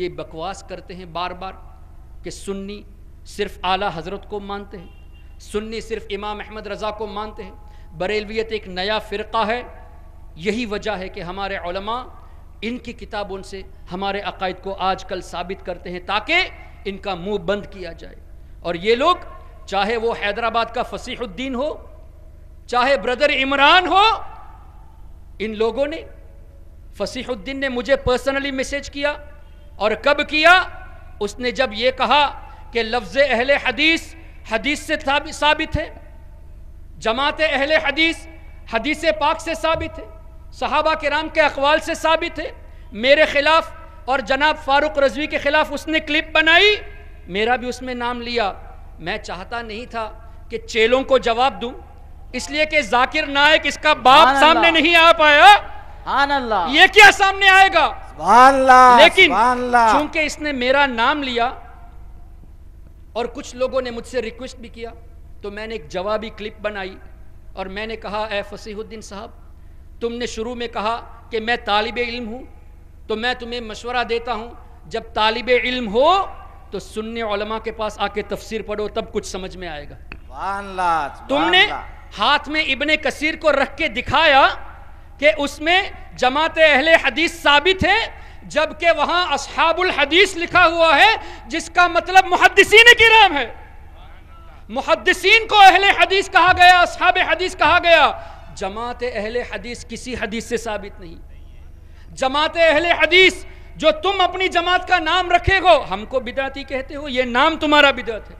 ये बकवास करते हैं बार बार कि सुन्नी सिर्फ आला हज़रत को मानते हैं सुन्नी सिर्फ इमाम अहमद रज़ा को मानते हैं बरेलवियत एक नया फ़िरका है यही वजह है कि हमारे इनकी किताबों से हमारे अकायद को आज कल साबित करते हैं ताकि इनका मुंह बंद किया जाए और ये लोग चाहे वो हैदराबाद का फसीहुद्दीन हो चाहे ब्रदर इमरान हो इन लोगों ने फसीहुद्दीन ने मुझे पर्सनली मैसेज किया और कब किया उसने जब यह कहा कि लफ्ज़ अहल हदीस हदीस से साबित है जमात अहल हदीस हदीस पाक से साबित है सहाबा राम के अकवाल से साबित है मेरे खिलाफ और जनाब फारूक रजवी के खिलाफ उसने क्लिप बनाई मेरा भी उसमें नाम लिया मैं चाहता नहीं था कि चेलों को जवाब दूं इसलिए कि जाकिर नायक इसका बाप सामने नहीं आ पाया ये क्या सामने आएगा लेकिन चूंकि इसने मेरा नाम लिया और कुछ लोगों ने मुझसे रिक्वेस्ट भी किया तो मैंने एक जवाबी क्लिप बनाई और मैंने कहा ए फसीहुद्दीन साहब तुमने शुरू में कहा कि मैं तालिब इल्म हूं तो मैं तुम्हें मशवरा देता हूं जब तालिब इल्म हो तो सुनने उलमा के पास आके तफसीर पढ़ो तब कुछ समझ में आएगा तुमने हाथ में इबन कसीर को रख के दिखाया कि उसमें जमात अहल हदीस साबित है जबकि वहाँ असहाबुल हदीस लिखा हुआ है जिसका मतलब मुहदसिन नाम है मुहदसिन को अहल हदीस कहा गया असहाब हदीस कहा गया जमात अहल हदीस किसी हदीस से साबित नहीं जमात अहल हदीस जो तुम अपनी जमात का नाम रखेगो हमको बिदाती कहते हो ये नाम तुम्हारा बिदात है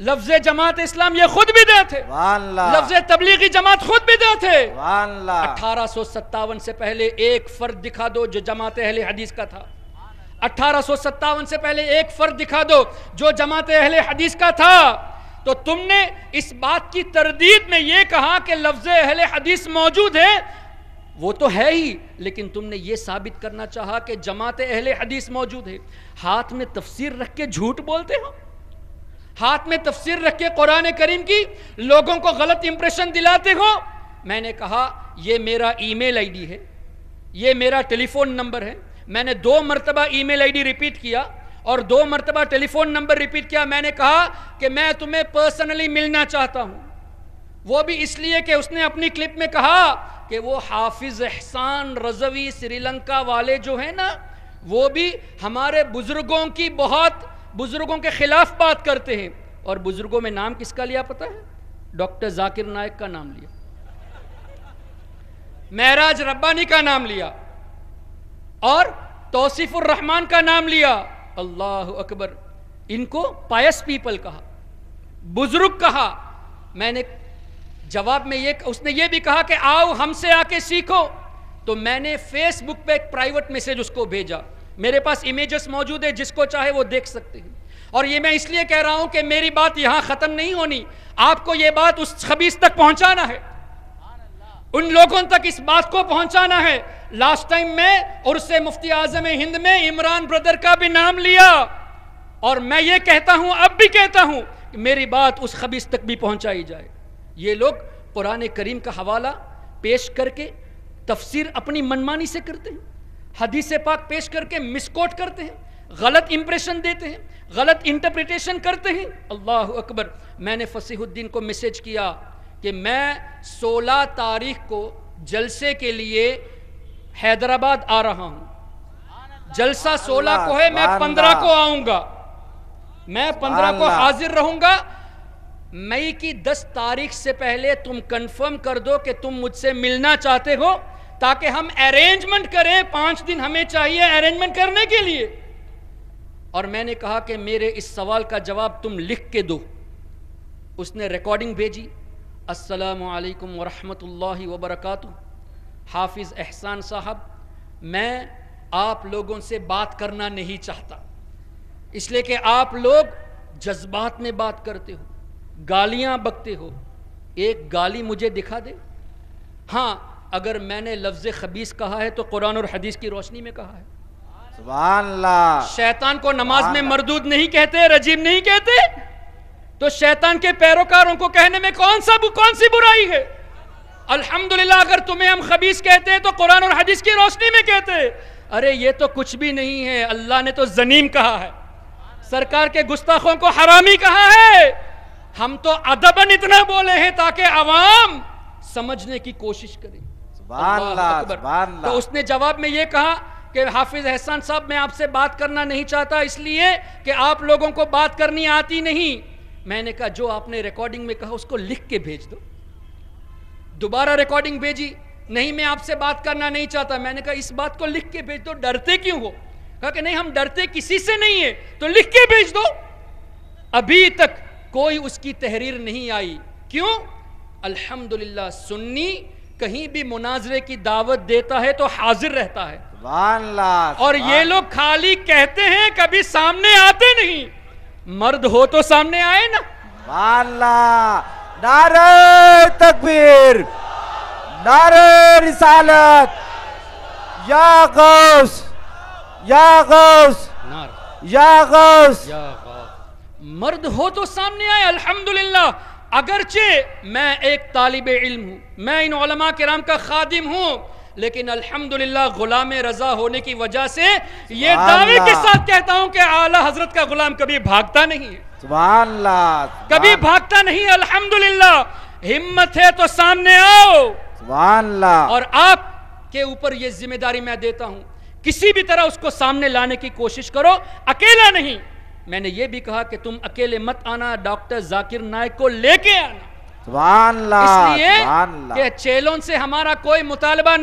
लफ्ज जमात इस्लाम ये खुद भी दे थे लफ्ज तबलीगी जमात खुद भी दे थे अठारह सो सत्तावन से पहले एक फर्द दिखा दो जो जमात अहल हदीस का था अठारह सो सत्तावन से पहले एक फर्द दिखा दो जो जमात अहल हदीस का था तो तुमने इस बात की तरदीद में यह कहा कि लफ्ज अहल हदीस मौजूद है वो तो है ही लेकिन तुमने ये साबित करना चाहा कि जमात अहल हदीस मौजूद है हाथ में तफसीर रख के झूठ बोलते हो हाथ में तफसीर रख के कुरान करीम की लोगों को गलत इंप्रेशन दिलाते हो मैंने कहा ये मेरा ईमेल आईडी है ये मेरा टेलीफोन नंबर है मैंने दो मरतबा ईमेल आईडी रिपीट किया और दो मरतबा टेलीफोन नंबर रिपीट किया मैंने कहा कि मैं तुम्हें पर्सनली मिलना चाहता हूँ वो भी इसलिए कि उसने अपनी क्लिप में कहा कि वो हाफिज एहसान रजवी श्रीलंका वाले जो है ना वो भी हमारे बुजुर्गों की बहुत बुज़ुर्गों के ख़िलाफ़ बात करते हैं और बुज़ुर्गों में नाम किसका लिया पता है डॉक्टर जाकिर नायक का नाम लिया महराज रब्बानी का नाम लिया और रहमान का नाम लिया अल्लाह अकबर इनको पायस पीपल कहा बुज़ुर्ग कहा मैंने जवाब में ये उसने ये भी कहा कि आओ हमसे आके सीखो तो मैंने फेसबुक पे एक प्राइवेट मैसेज उसको भेजा मेरे पास इमेजेस मौजूद है जिसको चाहे वो देख सकते हैं और ये मैं इसलिए कह रहा हूं कि मेरी बात यहां खत्म नहीं होनी आपको ये बात उस खबीस तक पहुंचाना है उन लोगों तक इस बात को पहुंचाना है लास्ट टाइम में और उससे मुफ्ती आजम हिंद में इमरान ब्रदर का भी नाम लिया और मैं ये कहता हूं अब भी कहता हूं कि मेरी बात उस खबीस तक भी पहुंचाई जाए ये लोग कुरान करीम का हवाला पेश करके तफसीर अपनी मनमानी से करते हैं हदीस पाक पेश करके मिसकोट करते हैं गलत इंप्रेशन देते हैं गलत इंटरप्रिटेशन करते हैं अल्लाह अकबर मैंने फसीहुद्दीन को मैसेज किया कि मैं 16 तारीख को जलसे के लिए हैदराबाद आ रहा हूँ जलसा 16 को है मैं 15 को आऊंगा मैं 15 को हाजिर रहूंगा मई की 10 तारीख से पहले तुम कंफर्म कर दो कि तुम मुझसे मिलना चाहते हो ताकि हम अरेंजमेंट करें पांच दिन हमें चाहिए अरेंजमेंट करने के लिए और मैंने कहा कि मेरे इस सवाल का जवाब तुम लिख के दो उसने रिकॉर्डिंग भेजी असलकम वरहमल वबरक हाफिज़ एहसान साहब मैं आप लोगों से बात करना नहीं चाहता इसलिए कि आप लोग जज्बात में बात करते हो गालियां बकते हो एक गाली मुझे दिखा दे हाँ अगर मैंने लफ्ज़ खबीस कहा है तो कुरान और हदीस की रोशनी में कहा है शैतान को नमाज में मरदूद नहीं कहते रजीब नहीं कहते तो शैतान के पैरोकारों को कहने में कौन सा कौन सी बुराई है अल्हम्दुलिल्लाह अगर तुम्हें हम खबीस कहते हैं तो कुरान और हदीस की रोशनी में कहते अरे ये तो कुछ भी नहीं है अल्लाह ने तो जनीम कहा है सरकार के गुस्ताखों को हरामी कहा है हम तो अदबन इतना बोले हैं ताकि आवाम समझने की कोशिश करें तो उसने जवाब में ये कहा कि हाफिज एहसान साहब मैं आपसे बात करना नहीं चाहता इसलिए कि आप लोगों को बात करनी आती नहीं मैंने कहा जो आपने रिकॉर्डिंग में कहा उसको लिख के भेज दो दोबारा रिकॉर्डिंग भेजी नहीं मैं आपसे बात करना नहीं चाहता मैंने कहा इस बात को लिख के भेज दो डरते क्यों हो कहा कि नहीं हम डरते किसी से नहीं है तो लिख के भेज दो अभी तक कोई उसकी तहरीर नहीं आई क्यों अल्हम्दुलिल्लाह सुन्नी कहीं भी मुनाजरे की दावत देता है तो हाजिर रहता है और ये लोग खाली कहते हैं कभी सामने आते नहीं मर्द हो तो सामने आए ना वाला नारे तकबीर नारे रिसालत या गौस या गौस या गौस मर्द हो तो सामने आए अल्हम्दुलिल्लाह अगरचे मैं एक तालब इल्म हूँ मैं इन के राम का खादिम हूँ लेकिन अल्हम्दुलिल्लाह गुलाम रजा होने की वजह से ये दावे के साथ कहता हूँ कि आला हजरत का गुलाम कभी भागता नहीं है कभी भागता नहीं अल्हम्दुलिल्लाह हिम्मत है तो सामने आओ और आप के ऊपर ये जिम्मेदारी मैं देता हूँ किसी भी तरह उसको सामने लाने की कोशिश करो अकेला नहीं मैंने ये भी कहा कि तुम अकेले मत आना डॉक्टर जाकिर नायक को लेके आना इसलिए चेलों से हमारा कोई मुतालबा नहीं